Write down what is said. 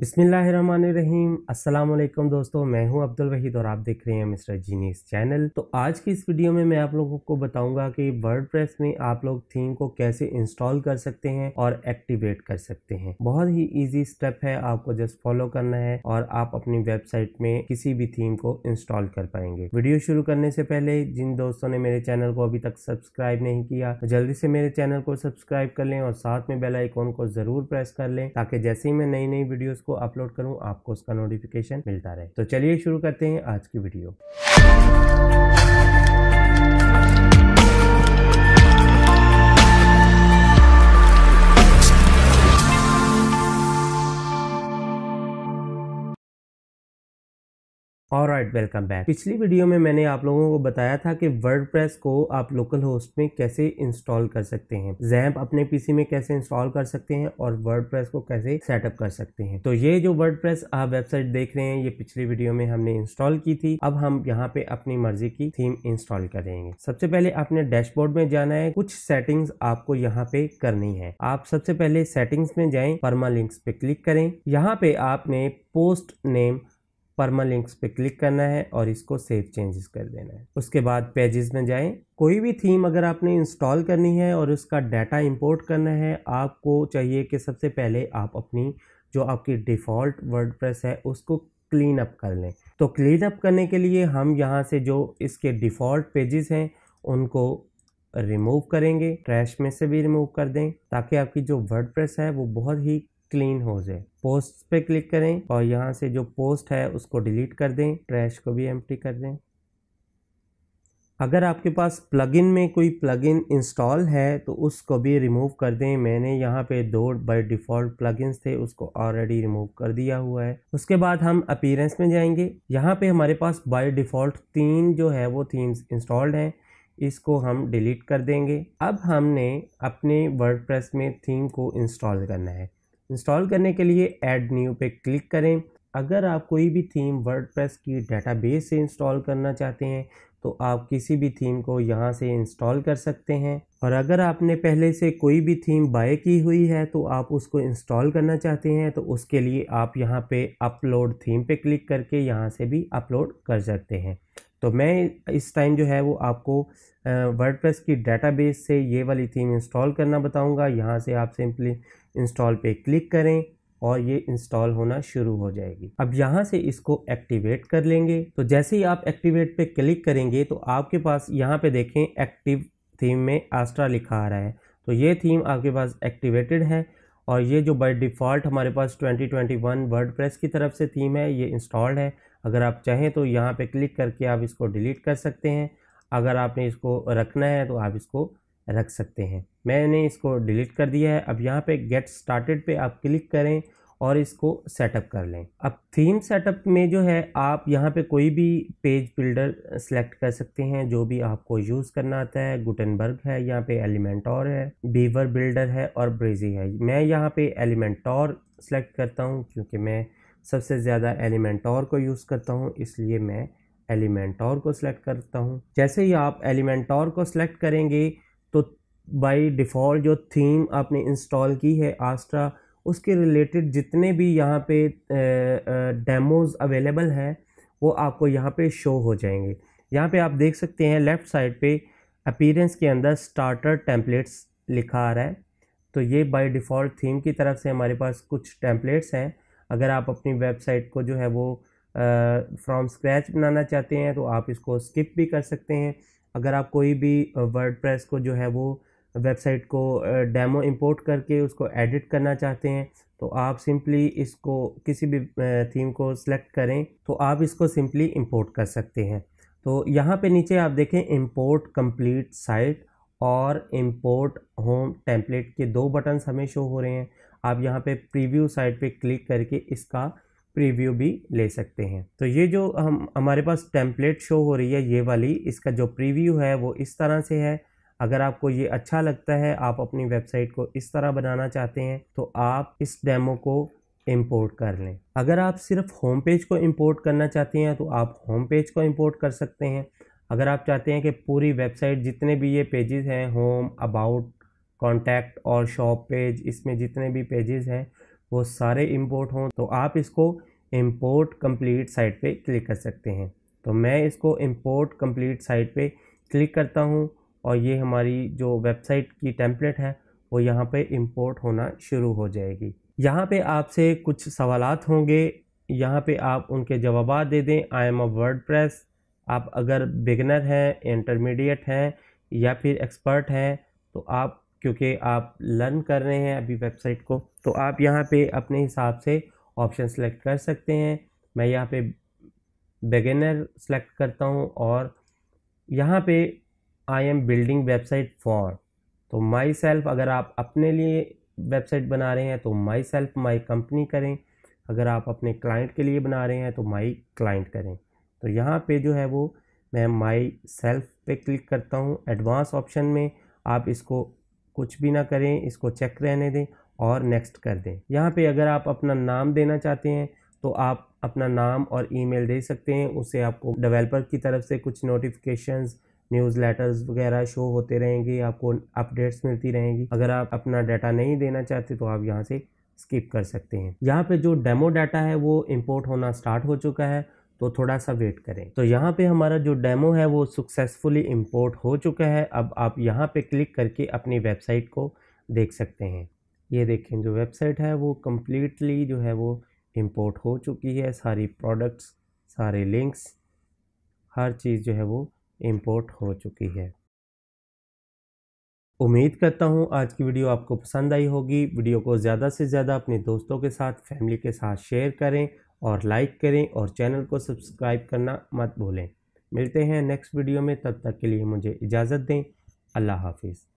बिसमीम असलम दोस्तों मैं हूं अब्दुल वहीद और आप देख रहे हैं मिस्टर जीनीस चैनल तो आज की इस वीडियो में मैं आप लोगों को बताऊंगा कि वर्ड में आप लोग थीम को कैसे इंस्टॉल कर सकते हैं और एक्टिवेट कर सकते हैं बहुत ही इजी स्टेप है आपको जस्ट फॉलो करना है और आप अपनी वेबसाइट में किसी भी थीम को इंस्टॉल कर पाएंगे वीडियो शुरू करने से पहले जिन दोस्तों ने मेरे चैनल को अभी तक सब्सक्राइब नहीं किया तो जल्दी से मेरे चैनल को सब्सक्राइब कर लें और साथ में बेलाइकॉन को जरूर प्रेस कर लें ताकि जैसे ही मैं नई नई वीडियोज़ को अपलोड करूँ आपको उसका नोटिफिकेशन मिलता रहे तो चलिए शुरू करते हैं आज की वीडियो और राइट वेलकम बैक पिछली वीडियो में मैंने आप लोगों को बताया था कि वर्ड को आप लोकल होस्ट में कैसे इंस्टॉल कर सकते हैं जैम्प अपने पीसी में कैसे इंस्टॉल कर सकते हैं और वर्ड को कैसे सेटअप कर सकते हैं तो ये जो वर्ड आप वेबसाइट देख रहे हैं ये पिछली वीडियो में हमने इंस्टॉल की थी अब हम यहाँ पे अपनी मर्जी की थीम इंस्टॉल करेंगे सबसे पहले आपने डैशबोर्ड में जाना है कुछ सेटिंग्स आपको यहाँ पे करनी है आप सबसे पहले सेटिंग्स में जाए परमा लिंक्स पे क्लिक करें यहाँ पे आपने पोस्ट नेम लिंक्स पे क्लिक करना है और इसको सेव चेंजेस कर देना है उसके बाद पेजेस में जाएं कोई भी थीम अगर आपने इंस्टॉल करनी है और उसका डाटा इंपोर्ट करना है आपको चाहिए कि सबसे पहले आप अपनी जो आपकी डिफ़ॉल्ट वर्डप्रेस है उसको क्लीन अप कर लें तो क्लीन अप करने के लिए हम यहाँ से जो इसके डिफ़ॉल्ट पेजेस हैं उनको रिमूव करेंगे ट्रैश में से भी रिमूव कर दें ताकि आपकी जो वर्डप्रेस है वो बहुत ही क्लीन हो जाए पोस्ट पे क्लिक करें और यहाँ से जो पोस्ट है उसको डिलीट कर दें ट्रैश को भी एम कर दें अगर आपके पास प्लगइन में कोई प्लगइन इंस्टॉल है तो उसको भी रिमूव कर दें मैंने यहाँ पे दो बाय डिफ़ॉल्ट प्लगइन्स थे उसको ऑलरेडी रिमूव कर दिया हुआ है उसके बाद हम अपीयरेंस में जाएंगे यहाँ पे हमारे पास बाय डिफ़ॉल्ट तीन जो है वो थीम्स इंस्टॉल्ड हैं इसको हम डिलीट कर देंगे अब हमने अपने वर्ड में थीम को इंस्टॉल करना है इंस्टॉल करने के लिए ऐड न्यू पे क्लिक करें अगर आप कोई भी थीम वर्डप्रेस की डेटाबेस से इंस्टॉल करना चाहते हैं तो आप किसी भी थीम को यहाँ से इंस्टॉल कर सकते हैं और अगर आपने पहले से कोई भी थीम बाय की हुई है तो आप उसको इंस्टॉल करना चाहते हैं तो उसके लिए आप यहाँ पे अपलोड थीम पे क्लिक करके यहाँ से भी अपलोड कर सकते हैं तो मैं इस टाइम जो है वो आपको वर्ड की डेटाबेस से ये वाली थीम इंस्टॉल करना बताऊंगा यहाँ से आप सिंपली इंस्टॉल पे क्लिक करें और ये इंस्टॉल होना शुरू हो जाएगी अब यहाँ से इसको एक्टिवेट कर लेंगे तो जैसे ही आप एक्टिवेट पे क्लिक करेंगे तो आपके पास यहाँ पे देखें एक्टिव थीम में आस्ट्रा लिखा आ रहा है तो ये थीम आपके पास एक्टिवेटेड है और ये जो बाय डिफ़ॉल्ट हमारे पास 2021 वर्डप्रेस की तरफ से थीम है ये इंस्टॉल्ड है अगर आप चाहें तो यहाँ पे क्लिक करके आप इसको डिलीट कर सकते हैं अगर आपने इसको रखना है तो आप इसको रख सकते हैं मैंने इसको डिलीट कर दिया है अब यहाँ पे गेट स्टार्टेड पे आप क्लिक करें और इसको सेटअप कर लें अब थीम सेटअप में जो है आप यहाँ पे कोई भी पेज बिल्डर सेलेक्ट कर सकते हैं जो भी आपको यूज़ करना आता है गुटनबर्ग है यहाँ पे एलिमेंटोर है बीवर बिल्डर है और ब्रेजी है मैं यहाँ पे एलिमेंट और सेलेक्ट करता हूँ क्योंकि मैं सबसे ज़्यादा एलिमेंटोर को यूज़ करता हूँ इसलिए मैं एलिमेंटोर को सिलेक्ट करता हूँ जैसे ही आप एलिमेंटोर को सिलेक्ट करेंगे तो बाई डिफ़ॉल्ट जो थीम आपने इंस्टॉल की है आस्ट्रा उसके रिलेटेड जितने भी यहाँ पे डेमोज़ अवेलेबल हैं वो आपको यहाँ पे शो हो जाएंगे यहाँ पे आप देख सकते हैं लेफ़्ट साइड पे अपीरेंस के अंदर स्टार्टर टेम्पलेट्स लिखा आ रहा है तो ये बाय डिफ़ॉल्ट थीम की तरफ से हमारे पास कुछ टेम्पलेट्स हैं अगर आप अपनी वेबसाइट को जो है वो फ्रॉम स्क्रैच बनाना चाहते हैं तो आप इसको स्किप भी कर सकते हैं अगर आप कोई भी वर्ड प्रेस को जो है वो वेबसाइट को डेमो इंपोर्ट करके उसको एडिट करना चाहते हैं तो आप सिंपली इसको किसी भी थीम को सिलेक्ट करें तो आप इसको सिंपली इंपोर्ट कर सकते हैं तो यहाँ पे नीचे आप देखें इंपोर्ट कंप्लीट साइट और इंपोर्ट होम टेम्पलेट के दो बटन्स हमें शो हो रहे हैं आप यहाँ पे प्रीव्यू साइट पे क्लिक करके इसका प्रीव्यू भी ले सकते हैं तो ये जो हम हमारे पास टेम्पलेट शो हो रही है ये वाली इसका जो प्रीव्यू है वो इस तरह से है अगर आपको ये अच्छा लगता है आप अपनी वेबसाइट को इस तरह बनाना चाहते हैं तो आप इस डेमो को इम्पोर्ट कर लें अगर आप सिर्फ होम पेज को इम्पोर्ट करना चाहते हैं तो आप होम पेज को इम्पोर्ट कर सकते हैं अगर आप चाहते हैं कि पूरी वेबसाइट जितने भी ये पेजेस हैं होम अबाउट कॉन्टैक्ट और शॉप पेज इसमें जितने भी पेजेस हैं वो सारे इंपोर्ट हों तो आप इसको इंपोर्ट कंप्लीट साइट पे क्लिक कर सकते हैं तो मैं इसको इंपोर्ट कंप्लीट साइट पे क्लिक करता हूँ और ये हमारी जो वेबसाइट की टेम्पलेट है वो यहाँ पे इंपोर्ट होना शुरू हो जाएगी यहाँ पे आपसे कुछ सवाल होंगे यहाँ पे आप उनके जवाब दे दें I am a WordPress आप अगर बिगनर हैं इंटरमीडिएट हैं या फिर एक्सपर्ट हैं तो आप क्योंकि आप लर्न कर रहे हैं अभी वेबसाइट को तो आप यहाँ पे अपने हिसाब से ऑप्शन सेलेक्ट कर सकते हैं मैं यहाँ पे बेगेनर सेलेक्ट करता हूँ और यहाँ पे I am building website for तो माई सेल्फ अगर आप अपने लिए वेबसाइट बना रहे हैं तो माई सेल्फ माई कंपनी करें अगर आप अपने क्लाइंट के लिए बना रहे हैं तो माई क्लाइंट करें तो यहाँ पे जो है वो मैं माई सेल्फ पे क्लिक करता हूँ एडवांस ऑप्शन में आप इसको कुछ भी ना करें इसको चेक रहने दें और नेक्स्ट कर दें यहाँ पे अगर आप अपना नाम देना चाहते हैं तो आप अपना नाम और ईमेल दे सकते हैं उससे आपको डेवलपर की तरफ से कुछ नोटिफिकेशंस न्यूज़ लेटर्स वगैरह शो होते रहेंगे आपको अपडेट्स मिलती रहेंगी अगर आप अपना डाटा नहीं देना चाहते तो आप यहाँ से स्किप कर सकते हैं यहाँ पे जो डेमो डाटा है वो इंपोर्ट होना स्टार्ट हो चुका है तो थोड़ा सा वेट करें तो यहाँ पे हमारा जो डेमो है वो सक्सेसफुली इंपोर्ट हो चुका है अब आप यहाँ पे क्लिक करके अपनी वेबसाइट को देख सकते हैं ये देखें जो वेबसाइट है वो कम्प्लीटली जो है वो इम्पोर्ट हो चुकी है सारी प्रोडक्ट्स सारे लिंक्स हर चीज़ जो है वो इम्पोर्ट हो चुकी है उम्मीद करता हूँ आज की वीडियो आपको पसंद आई होगी वीडियो को ज़्यादा से ज़्यादा अपने दोस्तों के साथ फैमिली के साथ शेयर करें और लाइक करें और चैनल को सब्सक्राइब करना मत भूलें मिलते हैं नेक्स्ट वीडियो में तब तक के लिए मुझे इजाज़त दें अल्लाह हाफिज़